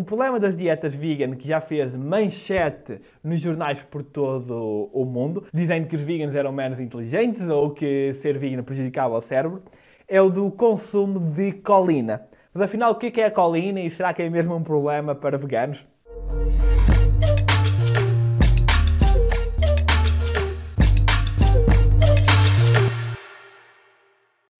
Um problema das dietas vegan que já fez manchete nos jornais por todo o mundo, dizendo que os veganos eram menos inteligentes ou que ser vegano prejudicava o cérebro, é o do consumo de colina. Mas afinal, o é que é a colina e será que é mesmo um problema para veganos?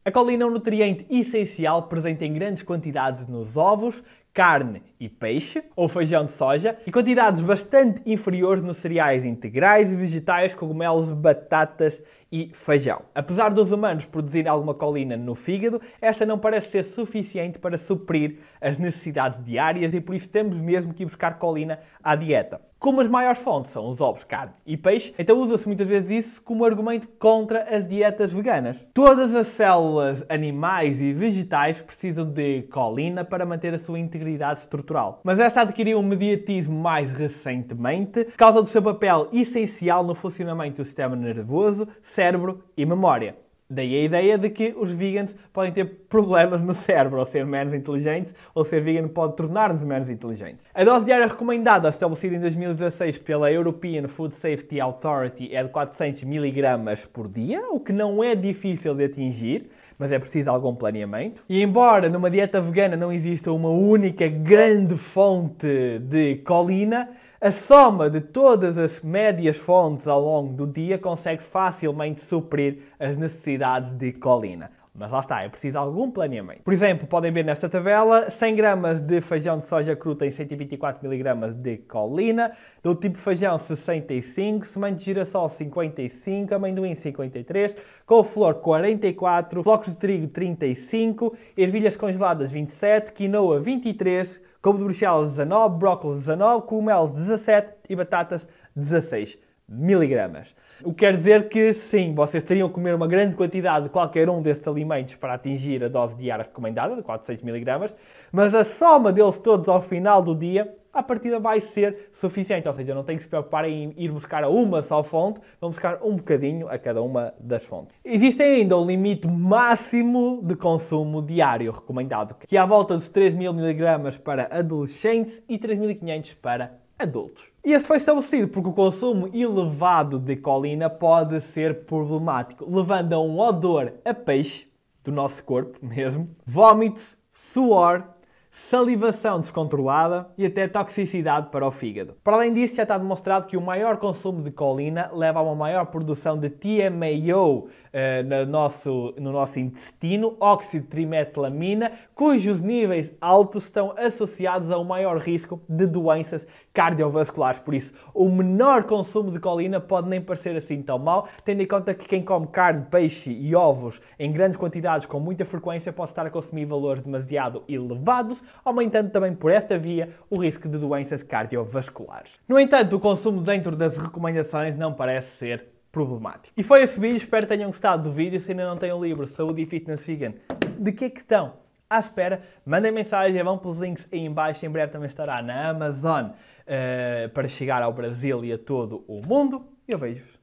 A colina é um nutriente essencial presente em grandes quantidades nos ovos, carne e peixe, ou feijão de soja, e quantidades bastante inferiores nos cereais integrais, vegetais, cogumelos, batatas e feijão. Apesar dos humanos produzirem alguma colina no fígado, essa não parece ser suficiente para suprir as necessidades diárias e por isso temos mesmo que ir buscar colina à dieta. Como as maiores fontes são os ovos, carne e peixe, então usa-se muitas vezes isso como argumento contra as dietas veganas. Todas as células animais e vegetais precisam de colina para manter a sua integridade integridade estrutural. Mas essa adquiriu um mediatismo mais recentemente, por causa do seu papel essencial no funcionamento do sistema nervoso, cérebro e memória. Daí a ideia de que os veganos podem ter problemas no cérebro, ou ser menos inteligentes, ou ser vegan pode tornar-nos menos inteligentes. A dose diária recomendada, estabelecida em 2016 pela European Food Safety Authority, é de 400 mg por dia, o que não é difícil de atingir mas é preciso algum planeamento. E embora numa dieta vegana não exista uma única grande fonte de colina, a soma de todas as médias fontes ao longo do dia consegue facilmente suprir as necessidades de colina. Mas lá está, é preciso algum planeamento. Por exemplo, podem ver nesta tabela 100 gramas de feijão de soja cru tem 124 mg de colina, do tipo de feijão 65, semente de girassol 55, amendoim 53, couve-flor 44, flocos de trigo 35, ervilhas congeladas 27, quinoa 23, couve de bruxelas 19, brócolis 19, cogumelos 17 e batatas 16 miligramas. O que quer dizer que sim, vocês teriam que comer uma grande quantidade de qualquer um desses alimentos para atingir a dose diária recomendada, de 4 a 6 mg, mas a soma deles todos ao final do dia a partida vai ser suficiente, ou seja, não tem que se preocupar em ir buscar a uma só fonte, vão buscar um bocadinho a cada uma das fontes. Existe ainda o um limite máximo de consumo diário recomendado, que é à volta dos 3.000 mg para adolescentes e 3.500 para adultos. E isso foi estabelecido porque o consumo elevado de colina pode ser problemático, levando a um odor a peixe, do nosso corpo mesmo, vômitos, suor salivação descontrolada e até toxicidade para o fígado. Para além disso, já está demonstrado que o maior consumo de colina leva a uma maior produção de TMAO eh, no, nosso, no nosso intestino, óxido de trimetilamina, cujos níveis altos estão associados a um maior risco de doenças cardiovasculares. Por isso, o menor consumo de colina pode nem parecer assim tão mal, tendo em conta que quem come carne, peixe e ovos em grandes quantidades com muita frequência pode estar a consumir valores demasiado elevados aumentando também por esta via o risco de doenças cardiovasculares. No entanto, o consumo dentro das recomendações não parece ser problemático. E foi esse vídeo, espero que tenham gostado do vídeo. Se ainda não têm o livro Saúde e Fitness Vegan, de que é que estão? à espera, mandem mensagem, vão pelos links aí em baixo, em breve também estará na Amazon uh, para chegar ao Brasil e a todo o mundo. E eu vejo-vos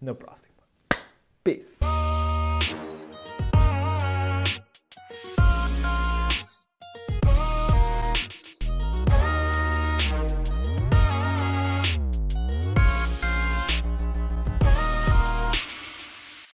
na próxima. Peace!